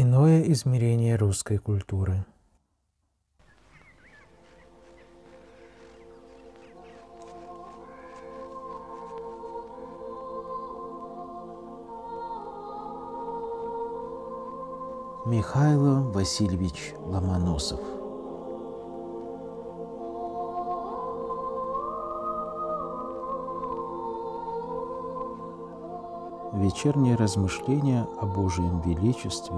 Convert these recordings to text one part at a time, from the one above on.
Иное измерение русской культуры. Михайло Васильевич Ломоносов – вечернее размышление о Божьем величестве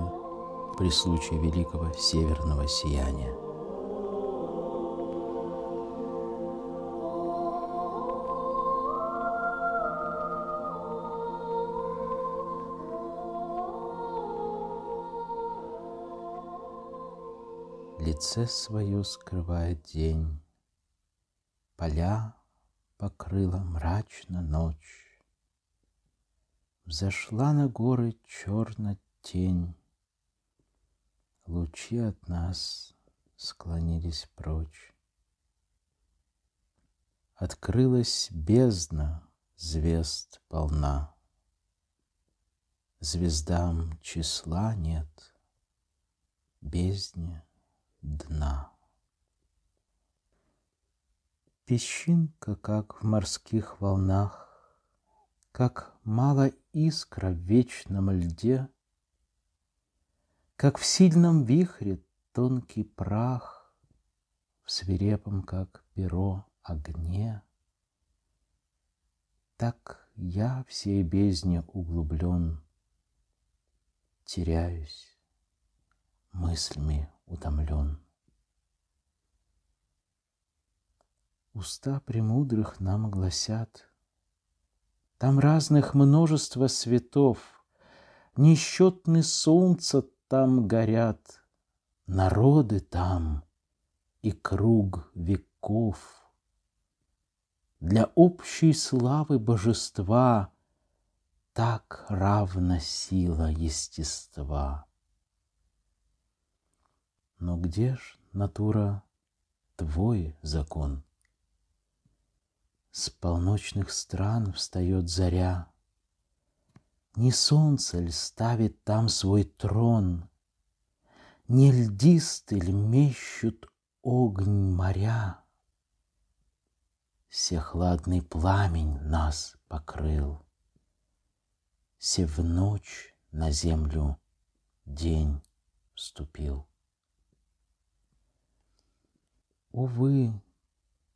при случае великого северного сияния. лице свое скрывает день, Поля покрыла мрачно ночь. Взошла на горы черно тень, лучи от нас склонились прочь. Открылась бездна звезд полна. Звездам числа нет, бездне дна. Песчинка, как в морских волнах, Как мало искра в вечном льде — как в сильном вихре тонкий прах, В свирепом, как перо, огне. Так я в сей бездне углублен, Теряюсь, мыслями утомлен. Уста премудрых нам гласят, Там разных множество светов, Несчетны солнца там горят, народы там и круг веков. Для общей славы божества так равна сила естества. Но где ж, натура, твой закон? С полночных стран встает заря — не солнце ли ставит там свой трон, Не льдисты ли мещут огонь моря? Всехладный пламень нас покрыл, Все в ночь на землю день вступил. Увы,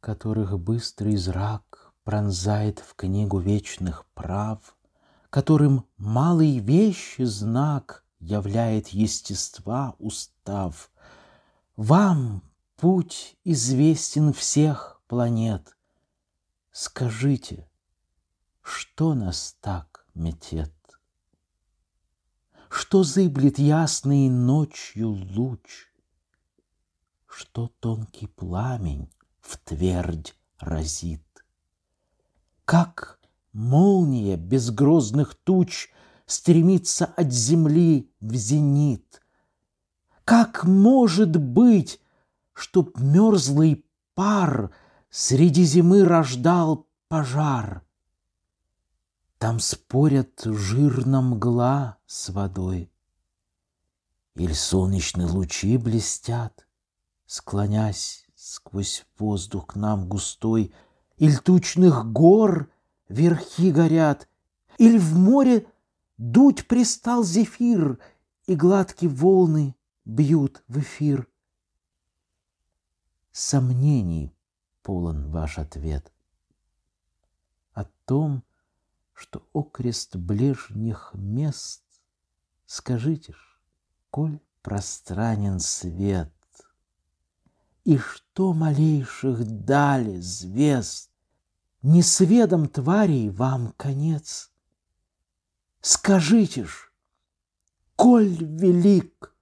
которых быстрый зрак пронзает в книгу вечных прав — которым малый вещи знак являет естества устав. Вам путь известен всех планет. Скажите, что нас так метет? Что зыблет ясной ночью луч? Что тонкий пламень в твердь разит? Как Молния безгрозных туч стремится от земли в зенит. Как может быть, чтоб мерзлый пар Среди зимы рождал пожар? Там спорят жирно мгла с водой. Или солнечные лучи блестят, Склонясь сквозь воздух к нам густой, Иль тучных гор верхи горят, Или в море дуть пристал зефир, И гладкие волны бьют в эфир. Сомнений полон ваш ответ о том, что окрест ближних мест, Скажите ж, коль пространен свет, И что малейших дали звезд, не сведом тварей вам конец. Скажите ж, коль велик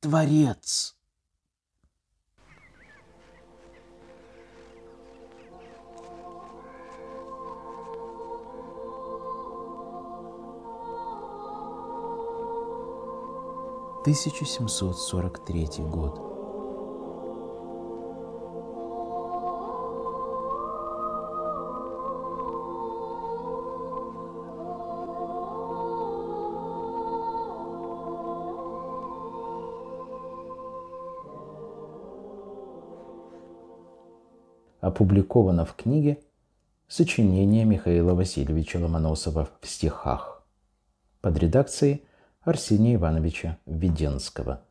Творец. Тысяча семьсот сорок третий год. опубликовано в книге «Сочинение Михаила Васильевича Ломоносова в стихах» под редакцией Арсения Ивановича Введенского.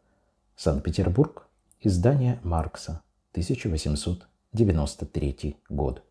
Санкт-Петербург. Издание Маркса. 1893 год.